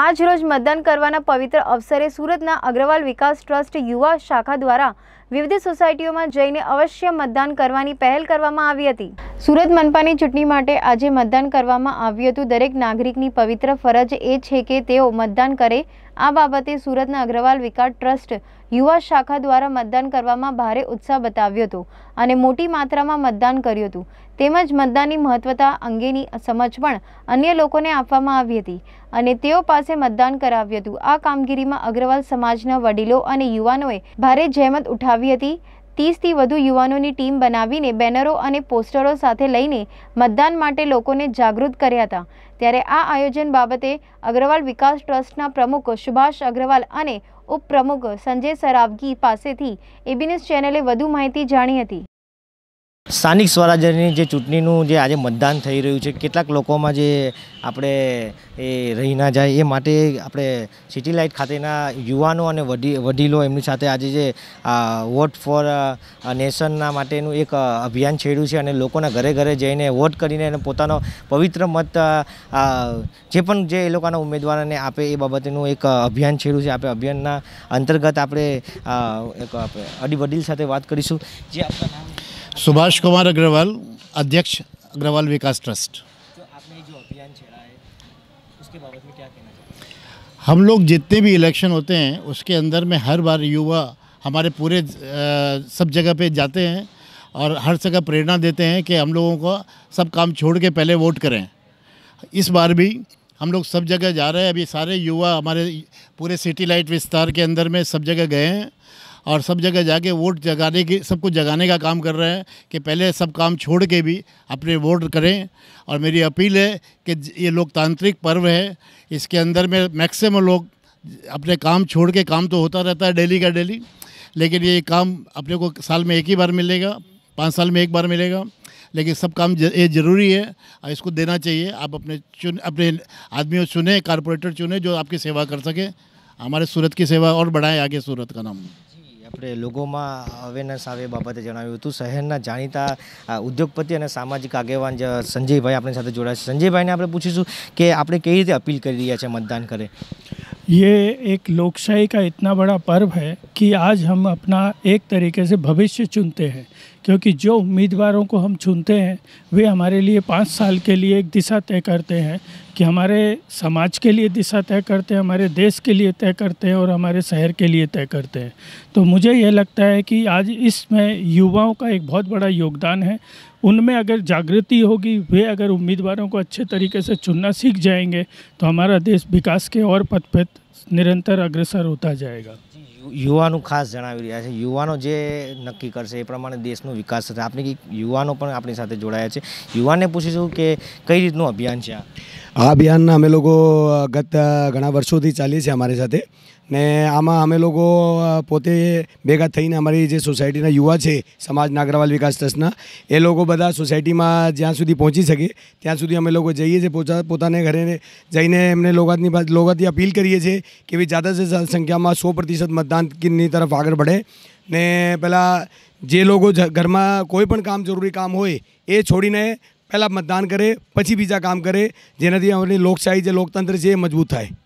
આજ રોજ મતદાન કરવાના પવિત્ર અવસરે સુરતના અગ્રવાલ વિકાસ ટ્રસ્ટ યુવા શાખા દ્વારા विविध सोसायटीઓમાં જઈને અવશ્ય મતદાન કરવાની પહેલ કરવામાં આવી હતી સુરત મનપાની ચૂંટણી માટે આજે મતદાન કરવામાં આવ્યુતુ દરેક નાગરિકની પવિત્ર ફરજ એ છે કે તેઓ મતદાન કરે આ બાબતે સુરતના અગ્રવાલ વિકાટ ટ્રસ્ટ યુવા શાખા દ્વારા મતદાન કરવામાં ભારે ઉત્સાહ બતાવ્યુતુ અને મોટી માત્રામાં મતદાન કર્યુંતુ તેમજ મતદાનની મહત્વતા અંગેની સમજ પણ અન્ય લોકોએ આપવામાં આવી હતી અને તેઓ પાસે મતદાન કરાવ્યુતુ આ કામગીરીમાં અગ્રવાલ સમાજના વડીલો અને યુવાનોએ ભારે જહેમત ઉઠાવ્યું હતી 30 થી વધુ યુવાનો ની ટીમ બનાવીને બેનરો અને પોસ્ટરો સાથે લઈને મતદાન માટે લોકોને જાગૃત કર્યા હતા ત્યારે આ આયોજન બાબતે અગ્રવાલ વિકાસ ટ્રસ્ટના પ્રમુખ સુભાષ અગ્રવાલ અને ઉપપ્રમુખ સંજય સરાવગી પાસેથી ઇબિનેસ ચેનલે વધુ માહિતી જાણી હતી સ્થાનિક સ્વરાજ્યની જે ચૂંટણીનું જે આજે મતદાન થઈ રહ્યું છે કેટલાક લોકોમાં જે આપણે એ રહી ના જાય એ માટે આપણે સિટી લાઇટ ખાતેના યુવાનો અને વડી વડીલો એમની સાથે આજે જે વોટ ફોર નેશનના માટેનું એક અભિયાન છેડ્યું છે અને લોકોના ઘરે ઘરે જઈને વોટ કરીને અને પોતાનો પવિત્ર મત જે પણ જે એ લોકોના ઉમેદવારોને આપે એ બાબતનું એક અભિયાન છેડ્યું છે આપણે અભિયાનના અંતર્ગત આપણે એક આપણે અડી વડીલ સાથે વાત કરીશું જે આપણા सुभाष कुमार अग्रवाल अध्यक्ष अग्रवाल विकास ट्रस्ट तो आपने जो अभियान छेड़ा है उसके बाबत में क्या कहना चाहिए हम लोग जितने भी इलेक्शन होते हैं उसके अंदर में हर बार युवा हमारे पूरे आ, सब जगह पे जाते हैं और हर जगह प्रेरणा देते हैं कि हम लोगों को सब काम छोड़ के पहले वोट करें इस बार भी हम लोग सब जगह जा रहे हैं अभी सारे युवा हमारे पूरे सिटी लाइट विस्तार के अंदर में सब जगह गए हैं और सब जगह जाके वोट जगाने की सबको जगाने का काम कर रहे हैं कि पहले सब काम छोड़ के भी अपने वोट करें और मेरी अपील है कि ये लोकतांत्रिक पर्व है इसके अंदर में मैक्सिमम लोग अपने काम छोड़ के काम तो होता रहता है डेली का डेली लेकिन ये काम अपने को साल में एक ही बार मिलेगा पाँच साल में एक बार मिलेगा लेकिन सब काम ये ज़रूरी है और इसको देना चाहिए आप अपने चुन अपने आदमियों चुने कारपोरेटर चुने जो आपकी सेवा कर सके हमारे सूरत की सेवा और बढ़ाएं आगे सूरत का नाम આપણે લોગોમાં અવેરનેસ આવે બાબતે જણાવ્યું હતું શહેરના જાણીતા ઉદ્યોગપતિ અને સામાજિક આગેવાન સંજયભાઈ આપણી સાથે જોડાયા છે સંજયભાઈને આપણે પૂછીશું કે આપણે કેવી રીતે અપીલ કરી રહ્યા છે મતદાન કરે ये એક લોકશાહી કા इतना बड़ा પર્વ है कि आज हम अपना एक तरीके से भविष्य चुनते हैं क्योंकि जो उम्मीदवारों को हम चुनते हैं वे हमारे लिए पाँच साल के लिए एक दिशा तय करते हैं कि हमारे समाज के लिए दिशा तय करते हैं हमारे देश के लिए तय करते हैं और हमारे शहर के लिए तय करते हैं तो मुझे यह लगता है कि आज इसमें युवाओं का एक बहुत बड़ा योगदान है उनमें अगर जागृति होगी वे अगर उम्मीदवारों को अच्छे तरीके से चुनना सीख जाएंगे तो हमारा देश विकास के और पथ पर નિરંતર અગ્રેસર હોતા જાયગા યુવાનો ખાસ જણાવી રહ્યા છે યુવાનો જે નક્કી કરશે એ પ્રમાણે દેશનો વિકાસ થશે આપણી યુવાનો પણ આપણી સાથે જોડાયા છે યુવાનને પૂછીશું કે કઈ રીતનું અભિયાન છે આ આ અભિયાન અમે લોકો ગત ઘણા વર્ષોથી ચાલીએ છીએ અમારી સાથે ને આમાં અમે લોકો પોતે ભેગા થઈને અમારી જે સોસાયટીના યુવા છે સમાજ નાગરવાલ વિકાસ ટ્રસ્ટના એ લોકો બધા સોસાયટીમાં જ્યાં સુધી પહોંચી શકે ત્યાં સુધી અમે લોકો જઈએ છીએ પોતા પોતાને ઘરે જઈને એમને લોકોની લોકોથી અપીલ કરીએ છીએ કે ભાઈ જ્યાદા સે સંખ્યામાં સો પ્રતિશત મતદાનની તરફ આગળ પડે ને પેલા જે લોકો ઘરમાં કોઈ પણ કામ જરૂરી કામ હોય એ છોડીને पहला मतदान करे पची बीजा काम करे जेना लोकशाही लोकतंत्र है मजबूत थाय